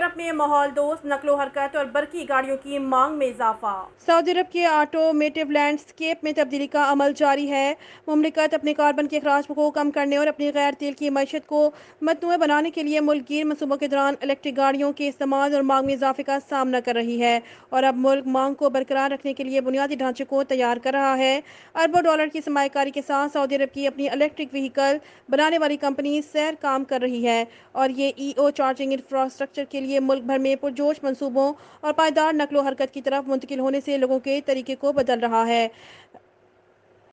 Europe में माहौल दोस्त नकलो हरकत और बरकी गाड़ियों की मांग में इजाफा सऊदी अरब के ऑटोमेटिव लैंडस्केप में तब्दीली का अमल जारी है ममलिकत अपने कार्बन के अखराज को कम करने और अपनी गैर तेल की मैशत को मतनूह बनाने के लिए मुल्क गिर मनसूबों के दौरान इलेक्ट्रिक गाड़ियों के इस्तेमाल और मांग में इजाफे का सामना कर रही है और अब मुल्क मांग को बरकरार रखने के लिए बुनियादी ढांचे को तैयार कर रहा है अरबों डॉलर की सरमाकारी के साथ सऊदी अरब की अपनी इलेक्ट्रिक व्हीकल बनाने वाली कंपनी सैर काम कर रही है और ये ई ओ चार्जिंग इंफ्रास्ट्रक्चर के लिए लिए मुल्क भर में पुरजोश मनसूबों और पायदार नकलो हरकत की तरफ मुंतकिल होने से लोगों के तरीके को बदल रहा है